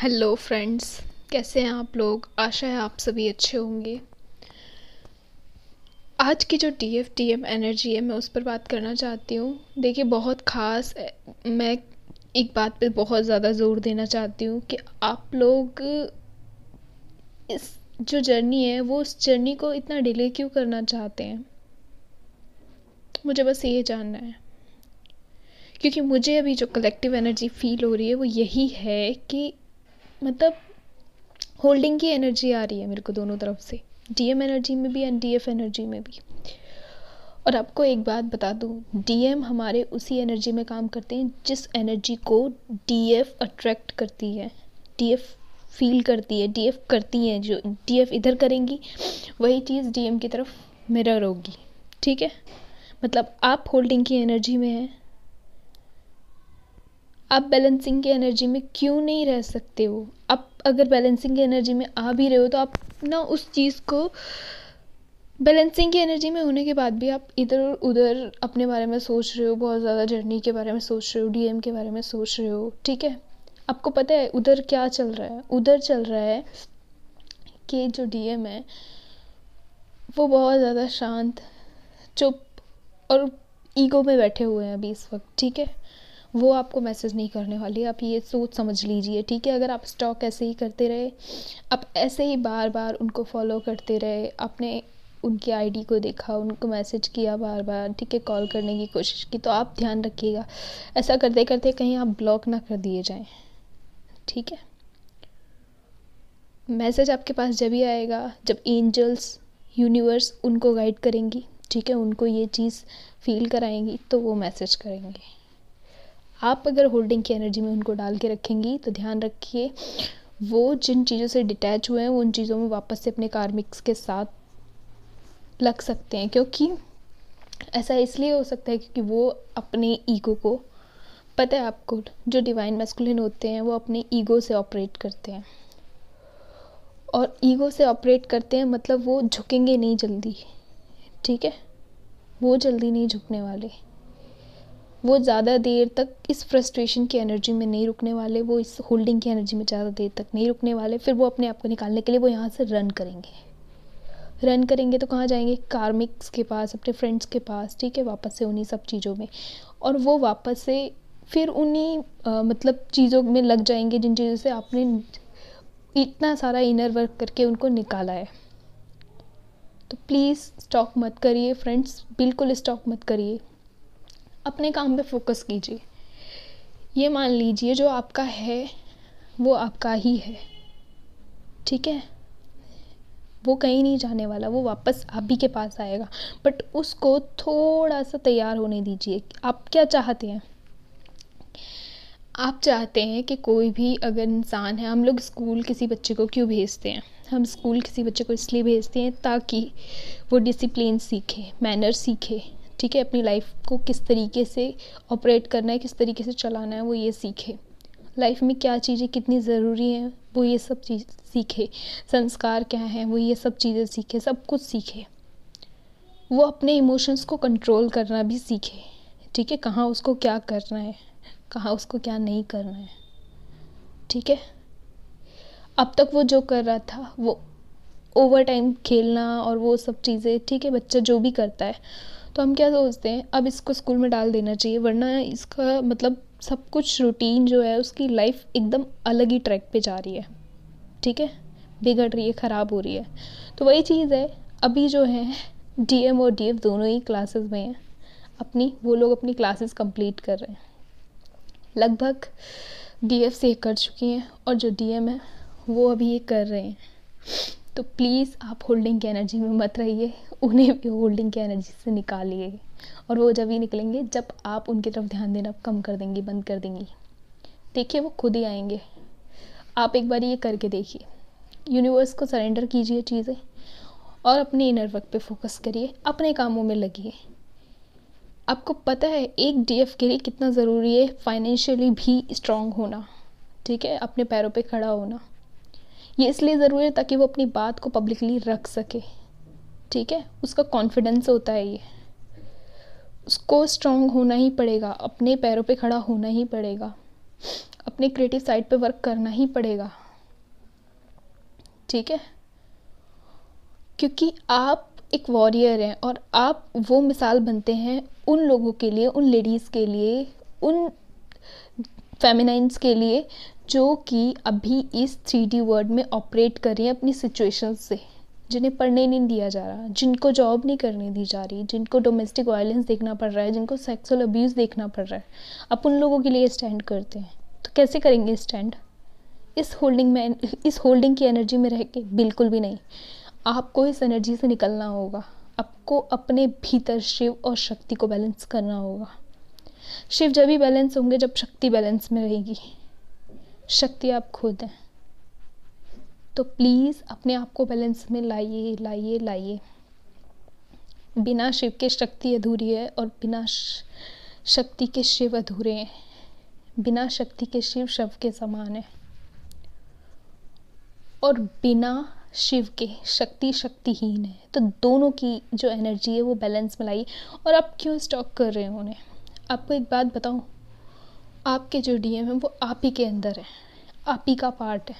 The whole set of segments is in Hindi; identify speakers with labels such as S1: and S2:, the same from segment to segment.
S1: हेलो फ्रेंड्स कैसे हैं आप लोग आशा है आप सभी अच्छे होंगे आज की जो D F T M energy है मैं उस पर बात करना चाहती हूँ देखिए बहुत ख़ास मैं एक बात पे बहुत ज़्यादा ज़ोर देना चाहती हूँ कि आप लोग इस जो जर्नी है वो उस जर्नी को इतना डिले क्यों करना चाहते हैं मुझे बस ये जानना है क्योंकि मुझे अभी जो कलेक्टिव एनर्जी फील हो रही है वो यही है कि मतलब होल्डिंग की एनर्जी आ रही है मेरे को दोनों तरफ से डी एम एनर्जी में भी एंड डी एफ एनर्जी में भी और आपको एक बात बता दूँ डी एम हमारे उसी एनर्जी में काम करते हैं जिस एनर्जी को डी एफ अट्रैक्ट करती है डी एफ फील करती है डी एफ करती हैं जो डी एफ इधर करेंगी वही चीज़ डी एम की तरफ मिरर होगी ठीक है मतलब आप होल्डिंग की एनर्जी में हैं आप बैलेंसिंग की एनर्जी में क्यों नहीं रह सकते हो आप अगर बैलेंसिंग की एनर्जी में आ भी रहे हो तो आप ना उस चीज़ को बैलेंसिंग की एनर्जी में होने के बाद भी आप इधर उधर अपने बारे में सोच रहे हो बहुत ज़्यादा जर्नी के बारे में सोच रहे हो डीएम के बारे में सोच रहे हो ठीक है आपको पता है उधर क्या चल रहा है उधर चल रहा है कि जो डीएम है वो बहुत ज़्यादा शांत चुप और ईगो में बैठे हुए हैं अभी इस वक्त ठीक है वो आपको मैसेज नहीं करने वाली आप ये सोच समझ लीजिए ठीक है अगर आप स्टॉक ऐसे ही करते रहे आप ऐसे ही बार बार उनको फॉलो करते रहे आपने उनकी आईडी को देखा उनको मैसेज किया बार बार ठीक है कॉल करने की कोशिश की तो आप ध्यान रखिएगा ऐसा करते करते कहीं आप ब्लॉक ना कर दिए जाएं ठीक है मैसेज आपके पास जब ही आएगा जब एंजल्स यूनिवर्स उनको गाइड करेंगी ठीक है उनको ये चीज़ फील कराएंगी तो वो मैसेज करेंगे आप अगर होल्डिंग की एनर्जी में उनको डाल के रखेंगी तो ध्यान रखिए वो जिन चीज़ों से डिटैच हुए हैं उन चीज़ों में वापस से अपने कार्मिक्स के साथ लग सकते हैं क्योंकि ऐसा इसलिए हो सकता है क्योंकि वो अपने ईगो को पता है आपको जो डिवाइन मेस्कुलिन होते हैं वो अपने ईगो से ऑपरेट करते हैं और ईगो से ऑपरेट करते हैं मतलब वो झुकेंगे नहीं जल्दी ठीक है वो जल्दी नहीं झुकने वाले वो ज़्यादा देर तक इस फ्रस्ट्रेशन की एनर्जी में नहीं रुकने वाले वो इस होल्डिंग की एनर्जी में ज़्यादा देर तक नहीं रुकने वाले फिर वो अपने आप को निकालने के लिए वो यहाँ से रन करेंगे रन करेंगे तो कहाँ जाएंगे कार्मिक्स के पास अपने फ्रेंड्स के पास ठीक है वापस से उन्हीं सब चीज़ों में और वो वापस से फिर उन्हीं मतलब चीज़ों में लग जाएंगे जिन चीज़ों से आपने इतना सारा इनर वर्क करके उनको निकाला है तो प्लीज़ स्टॉक मत करिए फ्रेंड्स बिल्कुल स्टॉक मत करिए अपने काम पे फोकस कीजिए ये मान लीजिए जो आपका है वो आपका ही है ठीक है वो कहीं नहीं जाने वाला वो वापस आप ही के पास आएगा बट उसको थोड़ा सा तैयार होने दीजिए आप क्या चाहते हैं आप चाहते हैं कि कोई भी अगर इंसान है हम लोग स्कूल किसी बच्चे को क्यों भेजते हैं हम स्कूल किसी बच्चे को इसलिए भेजते हैं ताकि वो डिसिप्लिन सीखे मैनर सीखे ठीक है अपनी लाइफ को किस तरीके से ऑपरेट करना है किस तरीके से चलाना है वो ये सीखे लाइफ में क्या चीज़ें कितनी ज़रूरी हैं वो ये सब चीज़ सीखे संस्कार क्या हैं वो ये सब चीज़ें सीखे सब कुछ सीखे वो अपने इमोशंस को कंट्रोल करना भी सीखे ठीक है कहाँ उसको क्या करना है कहाँ उसको क्या नहीं करना है ठीक है अब तक वो जो कर रहा था वो ओवर टाइम खेलना और वो सब चीज़ें ठीक है बच्चा जो भी करता है तो हम क्या सोचते हैं अब इसको स्कूल में डाल देना चाहिए वरना इसका मतलब सब कुछ रूटीन जो है उसकी लाइफ एकदम अलग ही ट्रैक पे जा रही है ठीक है बिगड़ रही है ख़राब हो रही है तो वही चीज़ है अभी जो है एम और एफ दोनों ही क्लासेस में हैं अपनी वो लोग अपनी क्लासेस कंप्लीट कर रहे हैं लगभग एफ से कर चुकी हैं और जो एम है वो अभी ये कर रहे हैं तो प्लीज़ आप होल्डिंग की एनर्जी में मत रहिए उन्हें भी होल्डिंग की एनर्जी से निकालिए और वो जब ही निकलेंगे जब आप उनकी तरफ ध्यान देना कम कर देंगी बंद कर देंगी देखिए वो खुद ही आएंगे आप एक बार ये करके देखिए यूनिवर्स को सरेंडर कीजिए चीज़ें और अपने इनर वर्क पे फोकस करिए अपने कामों में लगिए आपको पता है एक डी के लिए कितना ज़रूरी है फाइनेंशियली भी स्ट्रांग होना ठीक है अपने पैरों पे खड़ा होना ये इसलिए ज़रूरी है ताकि वो अपनी बात को पब्लिकली रख सके ठीक है उसका कॉन्फिडेंस होता है ये उसको स्ट्रांग होना ही पड़ेगा अपने पैरों पे खड़ा होना ही पड़ेगा अपने क्रिएटिव साइड पे वर्क करना ही पड़ेगा ठीक है क्योंकि आप एक वॉरियर हैं और आप वो मिसाल बनते हैं उन लोगों के लिए उन लेडीज़ के लिए उन फेमिनाइंस के लिए जो कि अभी इस थ्री डी वर्ल्ड में ऑपरेट कर रहे हैं अपनी सिचुएशन से जिन्हें पढ़ने नहीं दिया जा रहा जिनको जॉब नहीं करने दी जा रही जिनको डोमेस्टिक वायलेंस देखना पड़ रहा है जिनको सेक्सुअल अब्यूज़ देखना पड़ रहा है अब उन लोगों के लिए स्टैंड करते हैं तो कैसे करेंगे स्टैंड इस होल्डिंग में इस होल्डिंग की एनर्जी में रह के बिल्कुल भी नहीं आपको इस एनर्जी से निकलना होगा आपको अपने भीतर शिव और शक्ति को बैलेंस करना होगा शिव जब ही बैलेंस होंगे जब शक्ति बैलेंस में रहेगी शक्ति आप खुद हैं तो प्लीज़ अपने आप को बैलेंस में लाइए लाइए लाइए बिना शिव के शक्ति अधूरी है और बिना शक्ति के शिव अधूरे हैं बिना शक्ति के शिव शव के समान है और बिना शिव के शक्ति शक्तिहीन है तो दोनों की जो एनर्जी है वो बैलेंस में लाइए और आप क्यों स्टॉक कर रहे हो उन्हें आपको एक बात बताऊं आपके जो डी एम है वो आप ही के अंदर है आप ही का पार्ट है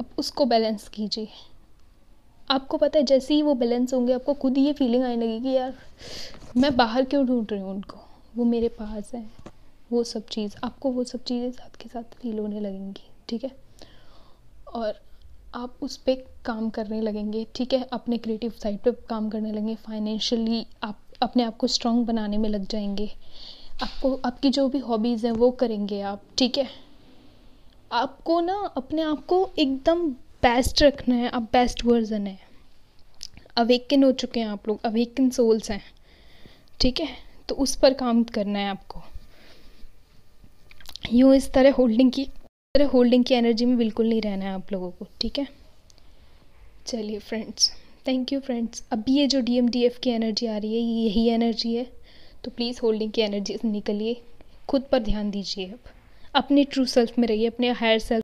S1: अब उसको बैलेंस कीजिए आपको पता है जैसे ही वो बैलेंस होंगे आपको खुद ही ये फीलिंग आने लगेगी यार मैं बाहर क्यों ढूंढ रही हूँ उनको वो मेरे पास है वो सब चीज़ आपको वो सब चीज़ें साथ के साथ फील होने लगेंगी ठीक है और आप उस पर काम करने लगेंगे ठीक है अपने क्रिएटिव साइड पे काम करने लगेंगे फाइनेंशियली आप अपने आप को स्ट्रांग बनाने में लग जाएंगे आपको आपकी जो भी हॉबीज़ हैं वो करेंगे आप ठीक है आपको ना अपने आप को एकदम बेस्ट रखना है आप बेस्ट वर्जन है अवेकन हो चुके हैं आप लोग अवेकन सोल्स हैं ठीक है तो उस पर काम करना है आपको यूँ इस तरह होल्डिंग की तरह होल्डिंग की एनर्जी में बिल्कुल नहीं रहना है आप लोगों को ठीक है चलिए फ्रेंड्स थैंक यू फ्रेंड्स अभी ये जो डी एम डी एफ़ की एनर्जी आ रही है यही एनर्जी है तो प्लीज़ होल्डिंग की एनर्जी से निकलिए खुद पर ध्यान दीजिए आप अपने ट्रू सेल्फ में रहिए अपने हायर सेल्फ